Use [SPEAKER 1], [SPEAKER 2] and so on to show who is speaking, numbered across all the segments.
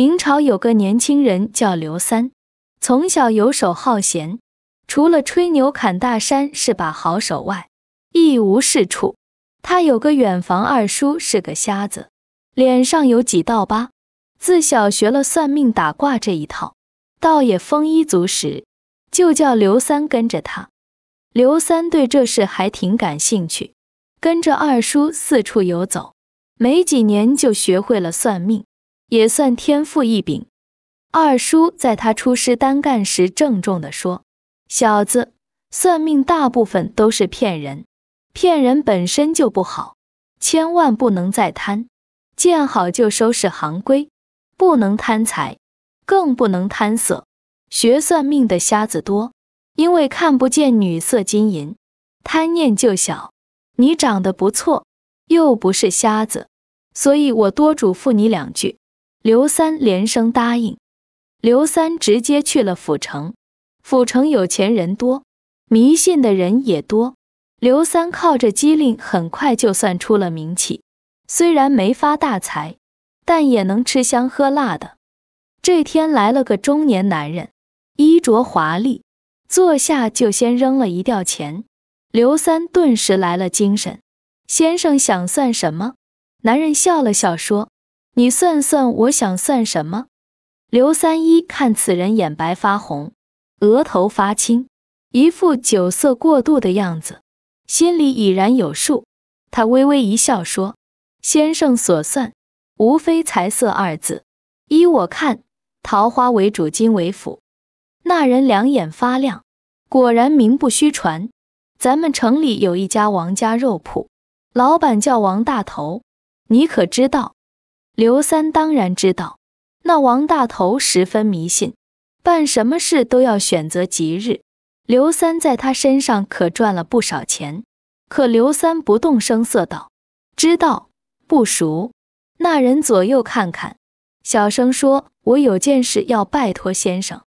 [SPEAKER 1] 明朝有个年轻人叫刘三，从小游手好闲，除了吹牛砍大山是把好手外，一无是处。他有个远房二叔是个瞎子，脸上有几道疤，自小学了算命打卦这一套，倒也丰衣足食。就叫刘三跟着他。刘三对这事还挺感兴趣，跟着二叔四处游走，没几年就学会了算命。也算天赋异禀。二叔在他出师单干时郑重地说：“小子，算命大部分都是骗人，骗人本身就不好，千万不能再贪。见好就收是行规，不能贪财，更不能贪色。学算命的瞎子多，因为看不见女色金银，贪念就小。你长得不错，又不是瞎子，所以我多嘱咐你两句。”刘三连声答应。刘三直接去了府城。府城有钱人多，迷信的人也多。刘三靠着机灵，很快就算出了名气。虽然没发大财，但也能吃香喝辣的。这天来了个中年男人，衣着华丽，坐下就先扔了一吊钱。刘三顿时来了精神：“先生想算什么？”男人笑了笑说。你算算，我想算什么？刘三一看此人眼白发红，额头发青，一副酒色过度的样子，心里已然有数。他微微一笑说：“先生所算，无非财色二字。依我看，桃花为主，金为辅。”那人两眼发亮，果然名不虚传。咱们城里有一家王家肉铺，老板叫王大头，你可知道？刘三当然知道，那王大头十分迷信，办什么事都要选择吉日。刘三在他身上可赚了不少钱。可刘三不动声色道：“知道不熟。”那人左右看看，小声说：“我有件事要拜托先生。”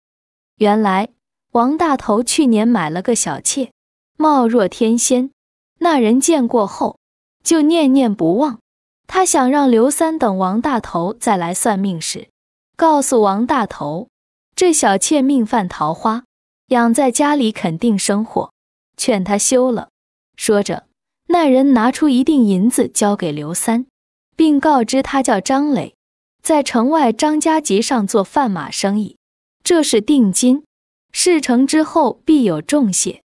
[SPEAKER 1] 原来王大头去年买了个小妾，貌若天仙。那人见过后，就念念不忘。他想让刘三等王大头再来算命时，告诉王大头，这小妾命犯桃花，养在家里肯定生火，劝他休了。说着，那人拿出一锭银子交给刘三，并告知他叫张磊，在城外张家集上做贩马生意，这是定金，事成之后必有重谢。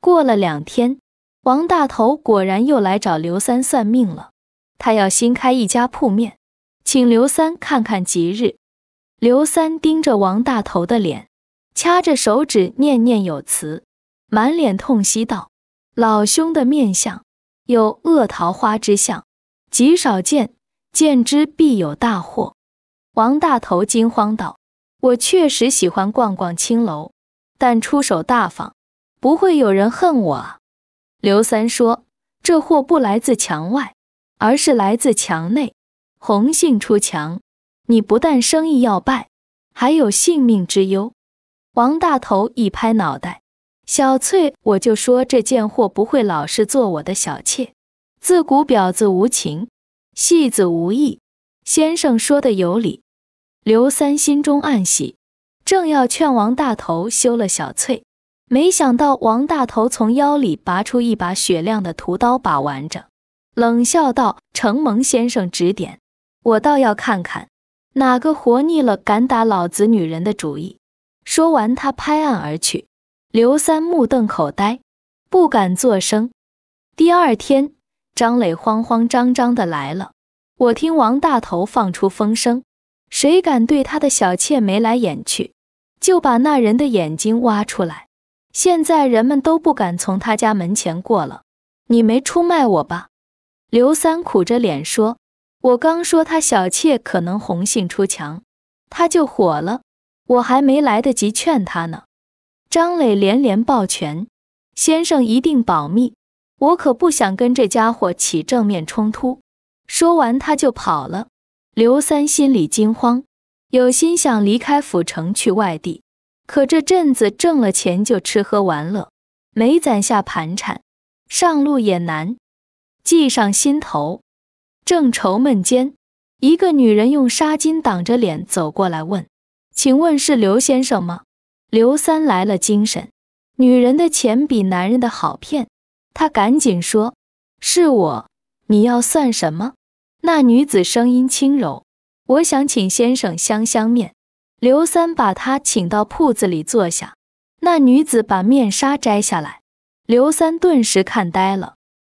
[SPEAKER 1] 过了两天，王大头果然又来找刘三算命了。他要新开一家铺面，请刘三看看吉日。刘三盯着王大头的脸，掐着手指念念有词，满脸痛惜道：“老兄的面相有恶桃花之相，极少见，见之必有大祸。”王大头惊慌道：“我确实喜欢逛逛青楼，但出手大方，不会有人恨我。”刘三说：“这货不来自墙外。”而是来自墙内，红杏出墙。你不但生意要败，还有性命之忧。王大头一拍脑袋：“小翠，我就说这贱货不会老是做我的小妾。自古婊子无情，戏子无义。”先生说的有理。刘三心中暗喜，正要劝王大头休了小翠，没想到王大头从腰里拔出一把雪亮的屠刀，把玩着。冷笑道：“承蒙先生指点，我倒要看看，哪个活腻了敢打老子女人的主意。”说完，他拍案而去。刘三目瞪口呆，不敢作声。第二天，张磊慌慌张张的来了。我听王大头放出风声，谁敢对他的小妾眉来眼去，就把那人的眼睛挖出来。现在人们都不敢从他家门前过了。你没出卖我吧？刘三苦着脸说：“我刚说他小妾可能红杏出墙，他就火了。我还没来得及劝他呢。”张磊连连抱拳：“先生一定保密，我可不想跟这家伙起正面冲突。”说完，他就跑了。刘三心里惊慌，有心想离开府城去外地，可这阵子挣了钱就吃喝玩乐，没攒下盘缠，上路也难。记上心头，正愁闷间，一个女人用纱巾挡着脸走过来问：“请问是刘先生吗？”刘三来了精神。女人的钱比男人的好骗，他赶紧说：“是我，你要算什么？”那女子声音轻柔：“我想请先生相相面。”刘三把她请到铺子里坐下。那女子把面纱摘下来，刘三顿时看呆了。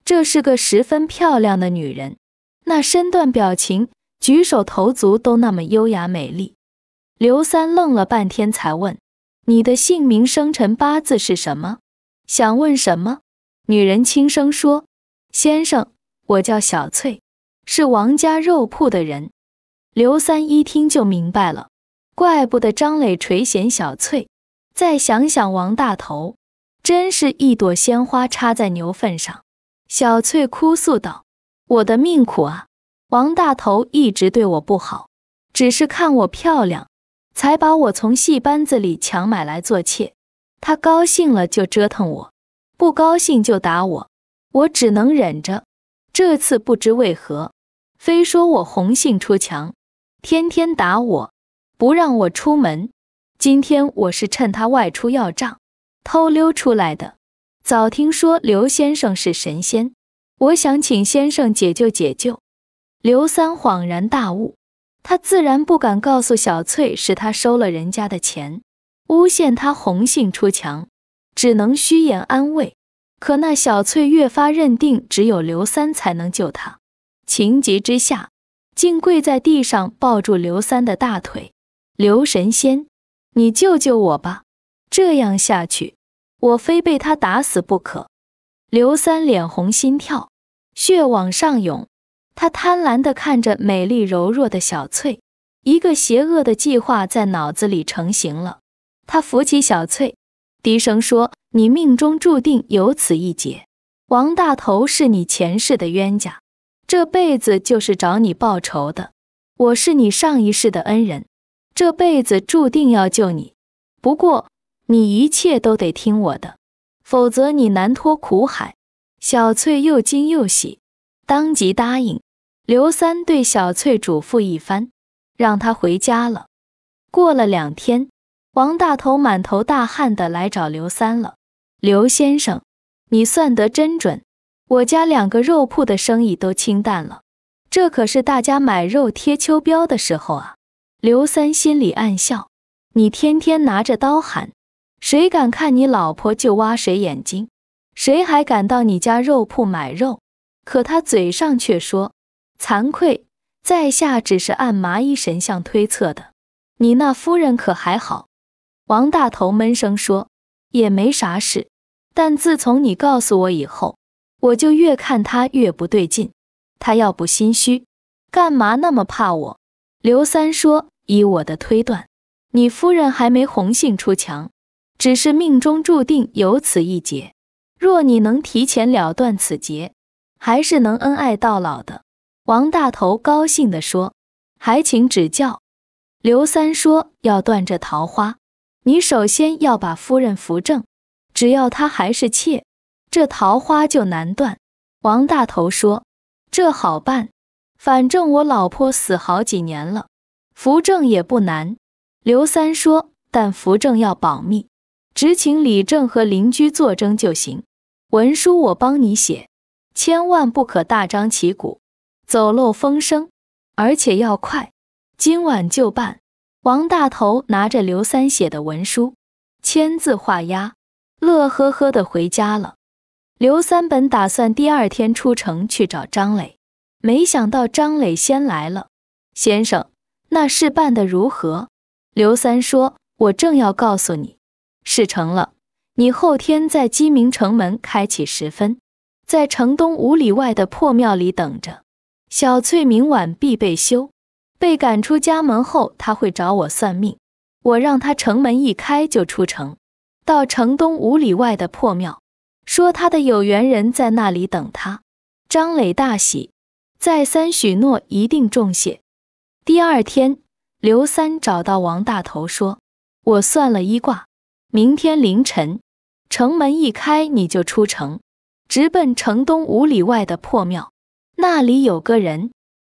[SPEAKER 1] 这是个十分漂亮的女人，那身段、表情、举手投足都那么优雅美丽。刘三愣了半天，才问：“你的姓名、生辰八字是什么？想问什么？”女人轻声说：“先生，我叫小翠，是王家肉铺的人。”刘三一听就明白了，怪不得张磊垂涎小翠。再想想王大头，真是一朵鲜花插在牛粪上。小翠哭诉道：“我的命苦啊！王大头一直对我不好，只是看我漂亮，才把我从戏班子里强买来做妾。他高兴了就折腾我，不高兴就打我，我只能忍着。这次不知为何，非说我红杏出墙，天天打我，不让我出门。今天我是趁他外出要账，偷溜出来的。”早听说刘先生是神仙，我想请先生解救解救。刘三恍然大悟，他自然不敢告诉小翠是他收了人家的钱，诬陷他红杏出墙，只能虚言安慰。可那小翠越发认定只有刘三才能救他，情急之下，竟跪在地上抱住刘三的大腿：“刘神仙，你救救我吧！这样下去……”我非被他打死不可！刘三脸红心跳，血往上涌。他贪婪地看着美丽柔弱的小翠，一个邪恶的计划在脑子里成型了。他扶起小翠，低声说：“你命中注定有此一劫。王大头是你前世的冤家，这辈子就是找你报仇的。我是你上一世的恩人，这辈子注定要救你。不过……”你一切都得听我的，否则你难脱苦海。小翠又惊又喜，当即答应。刘三对小翠嘱咐一番，让她回家了。过了两天，王大头满头大汗的来找刘三了。刘先生，你算得真准，我家两个肉铺的生意都清淡了，这可是大家买肉贴秋膘的时候啊。刘三心里暗笑，你天天拿着刀喊。谁敢看你老婆就挖谁眼睛，谁还敢到你家肉铺买肉？可他嘴上却说：“惭愧，在下只是按麻衣神像推测的。你那夫人可还好？”王大头闷声说：“也没啥事。但自从你告诉我以后，我就越看他越不对劲。他要不心虚，干嘛那么怕我？”刘三说：“以我的推断，你夫人还没红杏出墙。”只是命中注定有此一劫，若你能提前了断此劫，还是能恩爱到老的。王大头高兴地说：“还请指教。”刘三说：“要断这桃花，你首先要把夫人扶正，只要她还是妾，这桃花就难断。”王大头说：“这好办，反正我老婆死好几年了，扶正也不难。”刘三说：“但扶正要保密。”只请李正和邻居作证就行，文书我帮你写，千万不可大张旗鼓，走漏风声，而且要快，今晚就办。王大头拿着刘三写的文书签字画押，乐呵呵的回家了。刘三本打算第二天出城去找张磊，没想到张磊先来了。先生，那事办得如何？刘三说：“我正要告诉你。”事成了，你后天在鸡鸣城门开启时分，在城东五里外的破庙里等着。小翠明晚必被休，被赶出家门后，他会找我算命。我让他城门一开就出城，到城东五里外的破庙，说他的有缘人在那里等他。张磊大喜，再三许诺一定重谢。第二天，刘三找到王大头说：“我算了一卦。”明天凌晨，城门一开，你就出城，直奔城东五里外的破庙，那里有个人，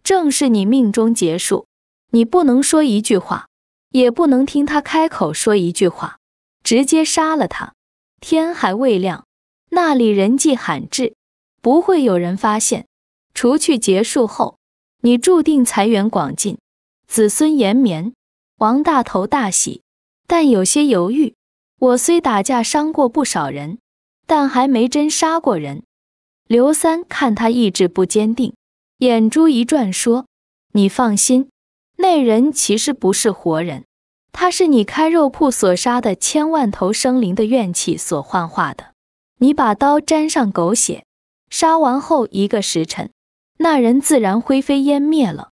[SPEAKER 1] 正是你命中劫数。你不能说一句话，也不能听他开口说一句话，直接杀了他。天还未亮，那里人迹罕至，不会有人发现。除去劫数后，你注定财源广进，子孙延绵。王大头大喜，但有些犹豫。我虽打架伤过不少人，但还没真杀过人。刘三看他意志不坚定，眼珠一转，说：“你放心，那人其实不是活人，他是你开肉铺所杀的千万头生灵的怨气所幻化的。你把刀沾上狗血，杀完后一个时辰，那人自然灰飞烟灭了。”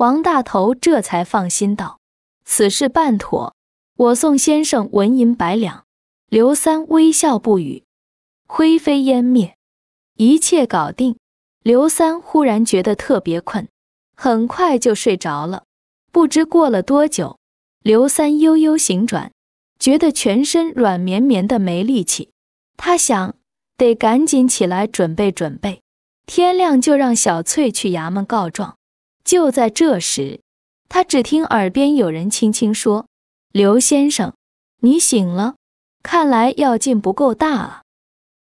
[SPEAKER 1] 王大头这才放心道：“此事办妥。”我送先生纹银百两。刘三微笑不语，灰飞烟灭，一切搞定。刘三忽然觉得特别困，很快就睡着了。不知过了多久，刘三悠悠醒转，觉得全身软绵绵的，没力气。他想得赶紧起来准备准备，天亮就让小翠去衙门告状。就在这时，他只听耳边有人轻轻说。刘先生，你醒了？看来药劲不够大啊。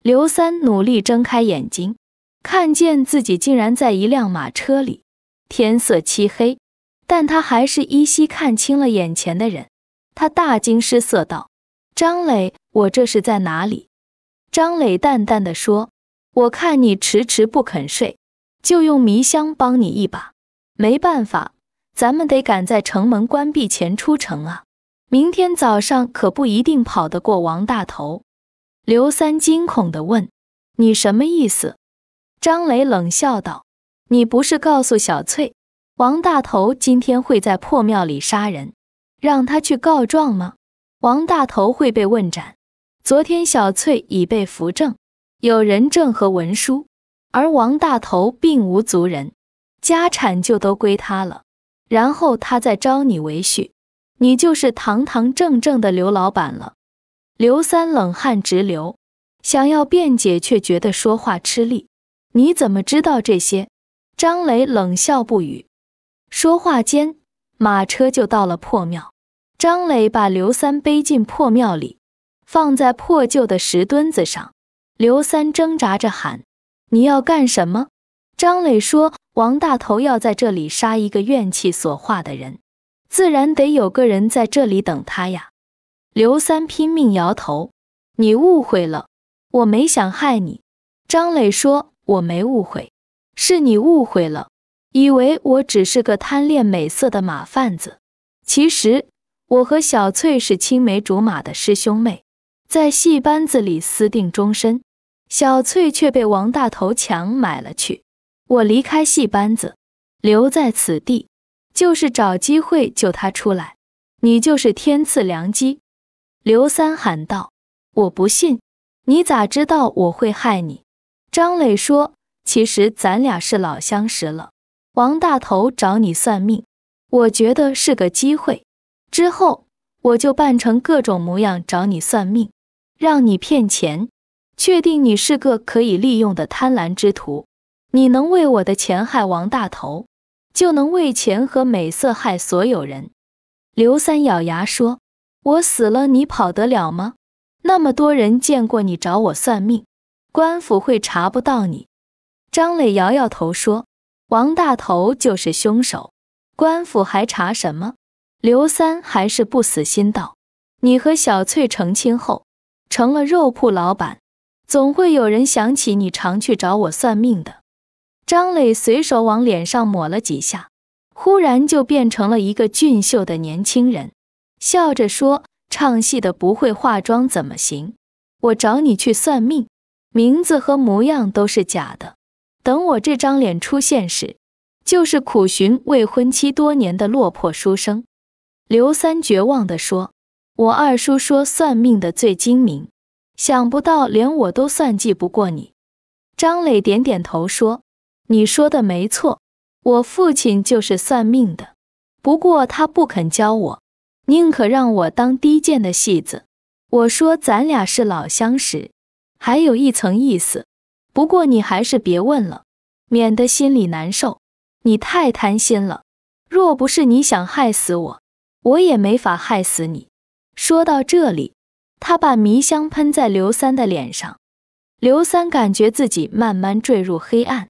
[SPEAKER 1] 刘三努力睁开眼睛，看见自己竟然在一辆马车里。天色漆黑，但他还是依稀看清了眼前的人。他大惊失色道：“张磊，我这是在哪里？”张磊淡淡的说：“我看你迟迟不肯睡，就用迷香帮你一把。没办法，咱们得赶在城门关闭前出城啊。”明天早上可不一定跑得过王大头。刘三惊恐地问：“你什么意思？”张磊冷笑道：“你不是告诉小翠，王大头今天会在破庙里杀人，让他去告状吗？王大头会被问斩。昨天小翠已被扶正，有人证和文书，而王大头并无族人，家产就都归他了。然后他再招你为婿。”你就是堂堂正正的刘老板了。刘三冷汗直流，想要辩解，却觉得说话吃力。你怎么知道这些？张磊冷笑不语。说话间，马车就到了破庙。张磊把刘三背进破庙里，放在破旧的石墩子上。刘三挣扎着喊：“你要干什么？”张磊说：“王大头要在这里杀一个怨气所化的人。”自然得有个人在这里等他呀！刘三拼命摇头：“你误会了，我没想害你。”张磊说：“我没误会，是你误会了，以为我只是个贪恋美色的马贩子。其实我和小翠是青梅竹马的师兄妹，在戏班子里私定终身，小翠却被王大头强买了去。我离开戏班子，留在此地。”就是找机会救他出来，你就是天赐良机。”刘三喊道，“我不信，你咋知道我会害你？”张磊说：“其实咱俩是老相识了，王大头找你算命，我觉得是个机会。之后我就扮成各种模样找你算命，让你骗钱，确定你是个可以利用的贪婪之徒。你能为我的钱害王大头？”就能为钱和美色害所有人。刘三咬牙说：“我死了，你跑得了吗？那么多人见过你找我算命，官府会查不到你。”张磊摇摇头说：“王大头就是凶手，官府还查什么？”刘三还是不死心道：“你和小翠成亲后，成了肉铺老板，总会有人想起你常去找我算命的。”张磊随手往脸上抹了几下，忽然就变成了一个俊秀的年轻人，笑着说：“唱戏的不会化妆怎么行？我找你去算命，名字和模样都是假的。等我这张脸出现时，就是苦寻未婚妻多年的落魄书生。”刘三绝望地说：“我二叔说算命的最精明，想不到连我都算计不过你。”张磊点点头说。你说的没错，我父亲就是算命的，不过他不肯教我，宁可让我当低贱的戏子。我说咱俩是老相识，还有一层意思。不过你还是别问了，免得心里难受。你太贪心了，若不是你想害死我，我也没法害死你。说到这里，他把迷香喷在刘三的脸上，刘三感觉自己慢慢坠入黑暗。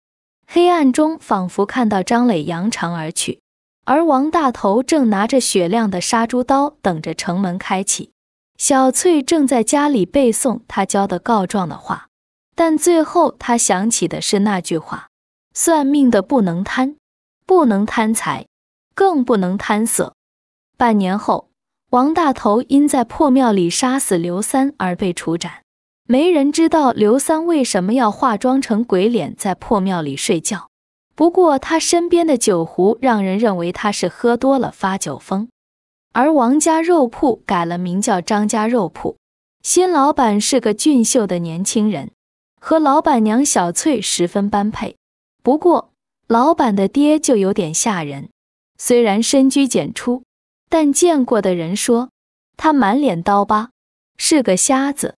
[SPEAKER 1] 黑暗中，仿佛看到张磊扬长而去，而王大头正拿着雪亮的杀猪刀等着城门开启。小翠正在家里背诵他教的告状的话，但最后他想起的是那句话：算命的不能贪，不能贪财，更不能贪色。半年后，王大头因在破庙里杀死刘三而被处斩。没人知道刘三为什么要化妆成鬼脸在破庙里睡觉。不过他身边的酒壶让人认为他是喝多了发酒疯。而王家肉铺改了名叫张家肉铺，新老板是个俊秀的年轻人，和老板娘小翠十分般配。不过老板的爹就有点吓人，虽然深居简出，但见过的人说他满脸刀疤，是个瞎子。